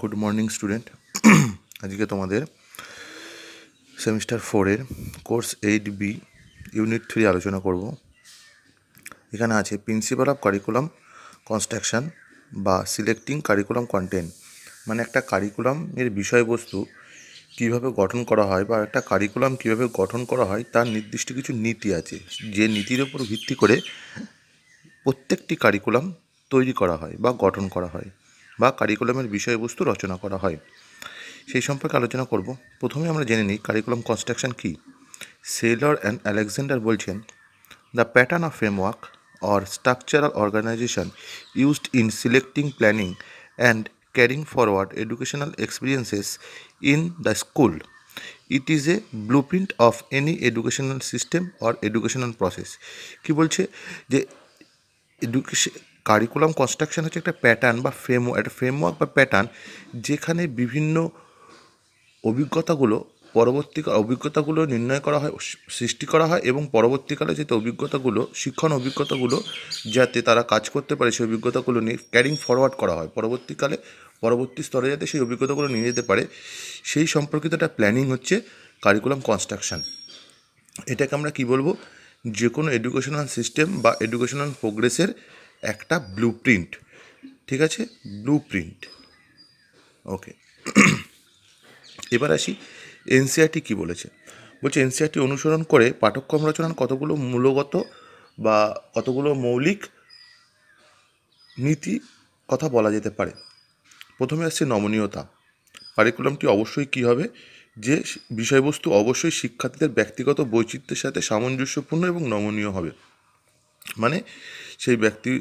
good morning student আজকে তোমাদের semester ফোরের course eight B unit three আলোচনা করব এখানে আছে প্রিন্সিপাল অফ কারিকুলাম কনস্ট্রাকশান বা সিলেক্টিং কারিকুলাম কন্টেন্ট মানে একটা কারিকুলামের বিষয়বস্তু কিভাবে গঠন করা হয় বা একটা কারিকুলাম কিভাবে গঠন করা হয় তার নির্দিষ্ট কিছু নীতি আছে যে নীতির উপর ভিত্তি করে প্রত্যেকটি কারিকুলাম তৈরি করা হয় বা গঠন করা হয় বা কারিকুলামের বিষয়বস্তু রচনা করা হয় সেই সম্পর্কে আলোচনা করব প্রথমে আমরা জেনে নিই কারিকুলাম কনস্ট্রাকশন কী সেলর অ্যান্ড আলেকজান্ডার বলছেন the pattern of framework or structural organisation used in selecting planning and carrying forward educational experiences in the school it is a blue print of any educational system or educational process কী বলছে যে education curriculum construction হচ্ছে একটা pattern বা frame একটা framework বা pattern যেখানে বিভিন্ন অভিজ্ঞতাগুলো পরবর্তীকাল অভিজ্ঞতাগুলো নির্ণয় করা হয় সৃষ্টি করা হয় এবং পরবর্তীকালে যাতে অভিজ্ঞতাগুলো শিক্ষণ অভিজ্ঞতাগুলো যাতে তারা কাজ করতে পারে সেই অভিজ্ঞতাগুলো নিয়ে ক্যারিং ফরওয়ার্ড করা হয় পরবর্তীকালে পরবর্তী স্তরে যাতে সেই অভিজ্ঞতাগুলো নিয়ে যেতে পারে সেই সম্পর্কিত একটা প্ল্যানিং হচ্ছে কারিকুলাম কনস্ট্রাকশান এটাকে আমরা কি বলবো যে কোনো এডুকেশনাল সিস্টেম বা এডুকেশনাল প্রোগ্রেসের একটা ব্লু প্রিন্ট ঠিক আছে ব্লু প্রিন্ট ওকে এবার আসি এনসিআরটি e কি বলেছে বলছে এনসিআরটি e অনুসরণ করে পাঠক্রম রচনার কতগুলো মূলগত বা কতগুলো মৌলিক নীতি কথা বলা যেতে পারে প্রথমে আসছে নমনীয়তা কারিকুলামটি অবশ্যই কি হবে যে বিষয়বস্তু অবশ্যই শিক্ষার্থীদের ব্যক্তিগত বৈচিত্র্যের সাথে সামঞ্জস্যপূর্ণ এবং নমনীয় হবে মানে সেই ব্যক্তি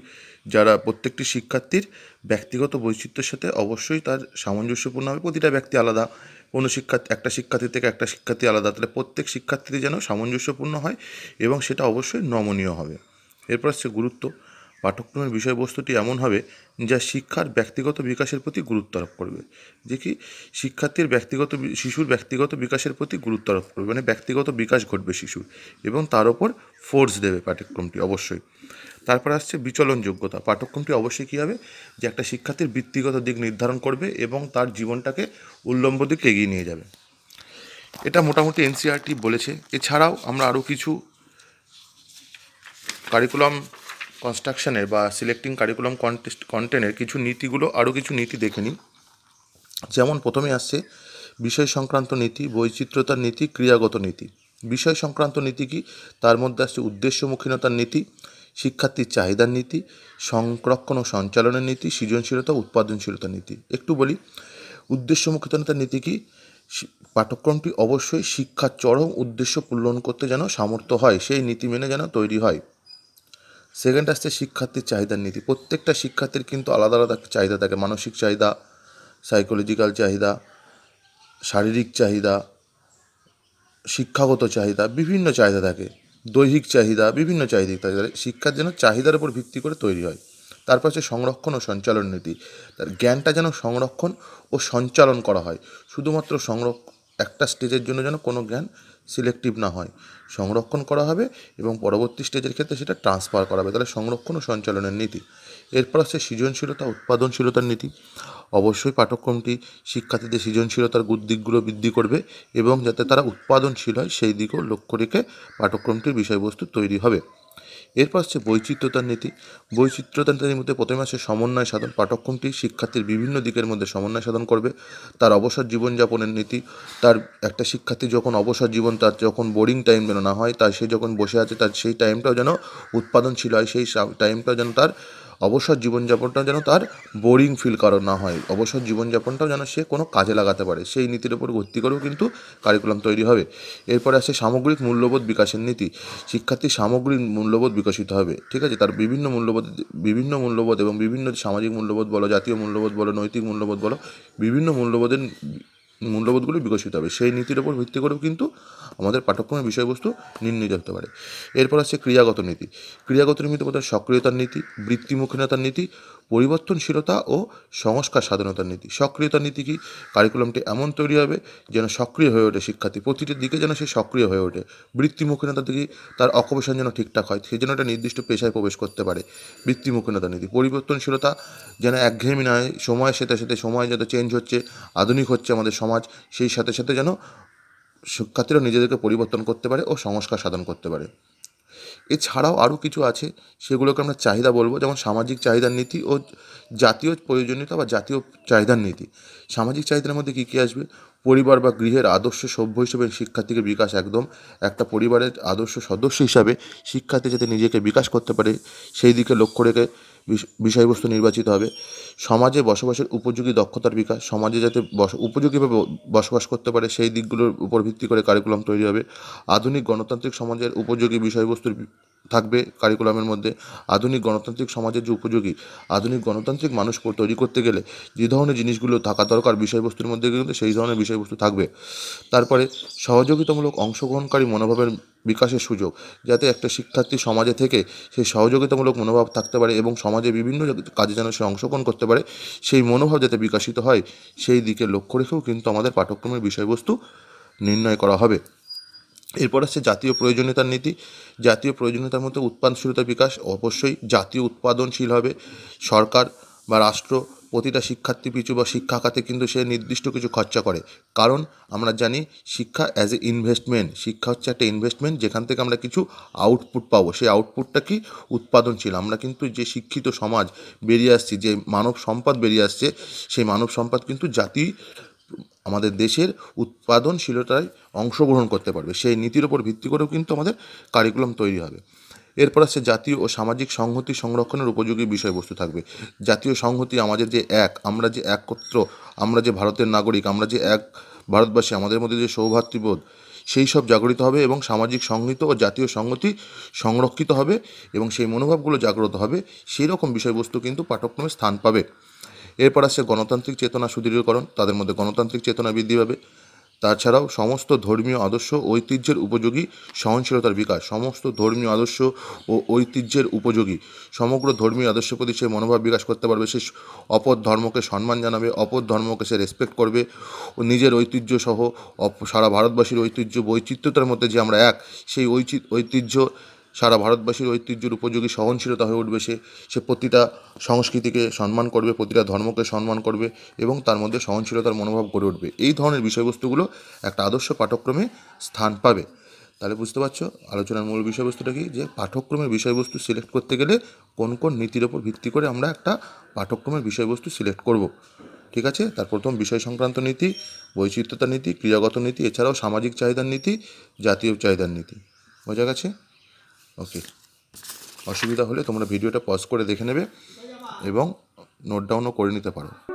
যারা প্রত্যেকটি শিক্ষার্থীর ব্যক্তিগত বৈচিত্র্যের সাথে অবশ্যই তার সামঞ্জস্যপূর্ণ হবে প্রতিটা ব্যক্তি আলাদা কোনো শিক্ষার্থী একটা শিক্ষার্থী থেকে একটা শিক্ষার্থী আলাদা তাহলে প্রত্যেক শিক্ষার্থীতে যেন সামঞ্জস্যপূর্ণ হয় এবং সেটা অবশ্যই নমনীয় হবে এরপর হচ্ছে গুরুত্ব পাঠ্যক্রমের বিষয়বস্তুটি এমন হবে যা শিক্ষার ব্যক্তিগত বিকাশের প্রতি গুরুত্ব আরোপ করবে যে কি শিক্ষার্থীর ব্যক্তিগত শিশুর ব্যক্তিগত বিকাশের প্রতি গুরুত্ব আরোপ করবে মানে ব্যক্তিগত বিকাশ ঘটবে শিশুর এবং তার ওপর ফোর্স দেবে পাঠ্যক্রমটি অবশ্যই তারপর আসছে বিচলন যোগ্যতা পাঠ্যক্রমটি অবশ্যই কী হবে যে একটা শিক্ষার্থীর বৃত্তিগত দিক নির্ধারণ করবে এবং তার জীবনটাকে উল্লম্ব দিকে এগিয়ে নিয়ে যাবে এটা মোটামুটি এনসিআরটি বলেছে এছাড়াও আমরা আরও কিছু কারিকুলাম কনস্ট্রাকশানের বা সিলেক্টিং কারিকুলাম কন্টেস্ট কন্টেন্টের কিছু নীতিগুলো আরও কিছু নীতি দেখে নিই যেমন প্রথমে আসছে বিষয় সংক্রান্ত নীতি বৈচিত্র্যতার নীতি ক্রিয়াগত নীতি বিষয় সংক্রান্ত নীতি কি তার মধ্যে আসছে উদ্দেশ্যমুখীনতার নীতি শিক্ষার্থীর চাহিদার নীতি সংরক্ষণ ও সঞ্চালনের নীতি সৃজনশীলতা উৎপাদনশীলতা নীতি একটু বলি উদ্দেশ্যমুখীনতার নীতি কি পাঠ্যক্রমটি অবশ্যই শিক্ষার চরম উদ্দেশ্য পূরণ করতে যেন সামর্থ্য হয় সেই নীতি মেনে যেন তৈরি হয় সেকেন্ড আসছে শিক্ষার্থীর চাহিদার নীতি প্রত্যেকটা শিক্ষার্থীর কিন্তু আলাদা আলাদা চাহিদা থাকে মানসিক চাহিদা সাইকোলজিক্যাল চাহিদা শারীরিক চাহিদা শিক্ষাগত চাহিদা বিভিন্ন চাহিদা থাকে দৈহিক চাহিদা বিভিন্ন চাহিদিক থাকে শিক্ষার যেন চাহিদার উপর ভিত্তি করে তৈরি হয় তারপর হচ্ছে সংরক্ষণ ও সঞ্চালন নীতি তার জ্ঞানটা যেন সংরক্ষণ ও সঞ্চালন করা হয় শুধুমাত্র সংরক্ষ একটা স্টেজের জন্য যেন কোনো জ্ঞান সিলেক্টিভ না হয় সংরক্ষণ করা হবে এবং পরবর্তী স্টেজের ক্ষেত্রে সেটা ট্রান্সফার করা হবে তাহলে সংরক্ষণ ও সঞ্চালনের নীতি এরপর আছে সৃজনশীলতা উৎপাদনশীলতার নীতি অবশ্যই পাঠ্যক্রমটি শিক্ষার্থীদের সৃজনশীলতার দিকগুলো বৃদ্ধি করবে এবং যাতে তারা উৎপাদনশীল হয় সেই দিকেও লক্ষ্য রেখে পাঠ্যক্রমটির বিষয়বস্তু তৈরি হবে এরপর আসছে বৈচিত্র্যতার নীতি বৈচিত্র্যতার নীতির মধ্যে প্রথমে আসে সমন্বয় সাধন পাঠ্যক্রমটি শিক্ষার্থীর বিভিন্ন দিকের মধ্যে সমন্বয় সাধন করবে তার অবসর জীবনযাপনের নীতি তার একটা শিক্ষার্থী যখন অবসর জীবন তার যখন বোরিং টাইম যেন না হয় তার সে যখন বসে আছে তার সেই টাইমটাও যেন উৎপাদনশীল হয় সেই টাইমটাও যেন তার অবসর জীবনযাপনটা যেন তার বোরিং ফিল করো না হয় অবসর জীবনযাপনটাও যেন সে কোনো কাজে লাগাতে পারে সেই নীতির উপর ভর্তি করেও কিন্তু কারিকুলাম তৈরি হবে এরপরে আসে সামগ্রিক মূল্যবোধ বিকাশের নীতি শিক্ষার্থীর সামগ্রিক মূল্যবোধ বিকশিত হবে ঠিক আছে তার বিভিন্ন মূল্যবোধ বিভিন্ন মূল্যবোধ এবং বিভিন্ন সামাজিক মূল্যবোধ বলো জাতীয় মূল্যবোধ বলো নৈতিক মূল্যবোধ বলো বিভিন্ন মূল্যবোধের মূল্যবোধগুলি বিকশিত হবে সেই নীতির উপর ভিত্তি করেও কিন্তু আমাদের পাঠ্যক্রমের বিষয়বস্তু নির্ণীত হতে পারে এরপর আছে ক্রিয়াগত নীতি ক্রিয়াগত নীতি মধ্যে সক্রিয়তার নীতি বৃত্তিমুখীনতার নীতি পরিবর্তনশীলতা ও সংস্কার সাধনতার নীতি সক্রিয়তার নীতি কি কারিকুলামটি এমন তৈরি হবে যেন সক্রিয় হয়ে ওঠে শিক্ষার্থী প্রতিটি দিকে যেন সে সক্রিয় হয়ে ওঠে বৃত্তিমুখীনতার দিকে তার অকুপেশন যেন ঠিকঠাক হয় সে যেন একটা নির্দিষ্ট পেশায় প্রবেশ করতে পারে বৃত্তিমুখীনতা নীতি পরিবর্তনশীলতা যেন একঘেয়েমি নয় সময়ের সাথে সাথে সময় যত চেঞ্জ হচ্ছে আধুনিক হচ্ছে আমাদের সমাজ সেই সাথে সাথে যেন শিক্ষার্থীরা নিজেদেরকে পরিবর্তন করতে পারে ও সংস্কার সাধন করতে পারে এছাড়াও আরও কিছু আছে সেগুলোকে আমরা চাহিদা বলবো যেমন সামাজিক চাহিদার নীতি ও জাতীয় প্রয়োজনীয়তা বা জাতীয় চাহিদার নীতি সামাজিক চাহিদার মধ্যে কী কী আসবে পরিবার বা গৃহের আদর্শ সভ্য হিসেবে শিক্ষার্থীকে বিকাশ একদম একটা পরিবারের আদর্শ সদস্য হিসাবে শিক্ষার্থী যাতে নিজেকে বিকাশ করতে পারে সেই দিকে লক্ষ্য রেখে বিষয়বস্তু নির্বাচিত হবে সমাজে বসবাসের উপযোগী দক্ষতার বিকাশ সমাজে যাতে উপযোগীভাবে বসবাস করতে পারে সেই দিকগুলোর উপর ভিত্তি করে কারিকুলাম তৈরি হবে আধুনিক গণতান্ত্রিক সমাজের উপযোগী বিষয়বস্তুর থাকবে কারিকুলামের মধ্যে আধুনিক গণতান্ত্রিক সমাজের যে উপযোগী আধুনিক গণতান্ত্রিক মানুষ তৈরি করতে গেলে যে ধরনের জিনিসগুলো থাকা দরকার বিষয়বস্তুর মধ্যে কিন্তু সেই ধরনের বিষয়বস্তু থাকবে তারপরে সহযোগিতামূলক অংশগ্রহণকারী মনোভাবের বিকাশের সুযোগ যাতে একটা শিক্ষার্থী সমাজে থেকে সেই সহযোগিতামূলক মনোভাব থাকতে পারে এবং সমাজে বিভিন্ন কাজে যেন সে অংশগ্রহণ করতে পারে সেই মনোভাব যাতে বিকাশিত হয় সেই দিকে লক্ষ্য রেখেও কিন্তু আমাদের পাঠ্যক্রমের বিষয়বস্তু নির্ণয় করা হবে এরপর আসছে জাতীয় প্রয়োজনীয়তার নীতি জাতীয় প্রয়োজনীয়তার মধ্যে উৎপাদনশীলতা বিকাশ অবশ্যই জাতীয় উৎপাদনশীল হবে সরকার বা রাষ্ট্র প্রতিটা শিক্ষার্থী পিছু বা শিক্ষা খাতে কিন্তু সে নির্দিষ্ট কিছু খরচা করে কারণ আমরা জানি শিক্ষা অ্যাজ এ ইনভেস্টমেন্ট শিক্ষা হচ্ছে একটা ইনভেস্টমেন্ট যেখান থেকে আমরা কিছু আউটপুট পাবো সেই আউটপুটটা কি উৎপাদনশীল আমরা কিন্তু যে শিক্ষিত সমাজ বেরিয়ে আসছি যে মানব সম্পদ বেরিয়ে আসছে সেই মানব সম্পদ কিন্তু জাতি আমাদের দেশের উৎপাদনশীলতায় অংশগ্রহণ করতে পারবে সেই নীতির ওপর ভিত্তি করেও কিন্তু আমাদের কারিকুলাম তৈরি হবে এরপর আসছে জাতীয় ও সামাজিক সংহতি সংরক্ষণের উপযোগী বিষয়বস্তু থাকবে জাতীয় সংহতি আমাদের যে এক আমরা যে একত্র আমরা যে ভারতের নাগরিক আমরা যে এক ভারতবাসী আমাদের মধ্যে যে সৌভাতৃবোধ সেই সব জাগরিত হবে এবং সামাজিক সংহিত ও জাতীয় সংহতি সংরক্ষিত হবে এবং সেই মনোভাবগুলো জাগ্রত হবে সেই রকম বিষয়বস্তু কিন্তু পাঠক্রমে স্থান পাবে এরপর আসছে গণতান্ত্রিক চেতনা সুদৃঢ়করণ তাদের মধ্যে গণতান্ত্রিক চেতনা বৃদ্ধি পাবে তাছাড়াও সমস্ত ধর্মীয় আদর্শ ঐতিহ্যের উপযোগী সহনশীলতার বিকাশ সমস্ত ধর্মীয় আদর্শ ও ঐতিহ্যের উপযোগী সমগ্র ধর্মীয় আদর্শ প্রতি সে মনোভাব বিকাশ করতে পারবে সে অপর ধর্মকে সম্মান জানাবে অপর ধর্মকে সে রেসপেক্ট করবে ও নিজের ঐতিহ্য সহ সারা ভারতবাসীর ঐতিহ্য বৈচিত্র্যতার মধ্যে যে আমরা এক সেই ঐতিহ্য সারা ভারতবাসীর ঐতিহ্যের উপযোগী সহনশীলতা হয়ে উঠবে সে সে প্রতিটা সংস্কৃতিকে সম্মান করবে প্রতিটা ধর্মকে সম্মান করবে এবং তার মধ্যে সহনশীলতার মনোভাব গড়ে উঠবে এই ধরনের বিষয়বস্তুগুলো একটা আদর্শ পাঠক্রমে স্থান পাবে তাহলে বুঝতে পারছো আলোচনার মূল বিষয়বস্তুটা কি যে পাঠ্যক্রমের বিষয়বস্তু সিলেক্ট করতে গেলে কোন কোন নীতির ওপর ভিত্তি করে আমরা একটা পাঠ্যক্রমের বিষয়বস্তু সিলেক্ট করব ঠিক আছে তার প্রথম বিষয় সংক্রান্ত নীতি বৈচিত্র্যতা নীতি ক্রিয়াগত নীতি এছাড়াও সামাজিক চাহিদার নীতি জাতীয় চাহিদার নীতি বোঝা গেছে ওকে অসুবিধা হলে তোমরা ভিডিওটা পজ করে দেখে নেবে এবং নোট ডাউনও করে নিতে পারো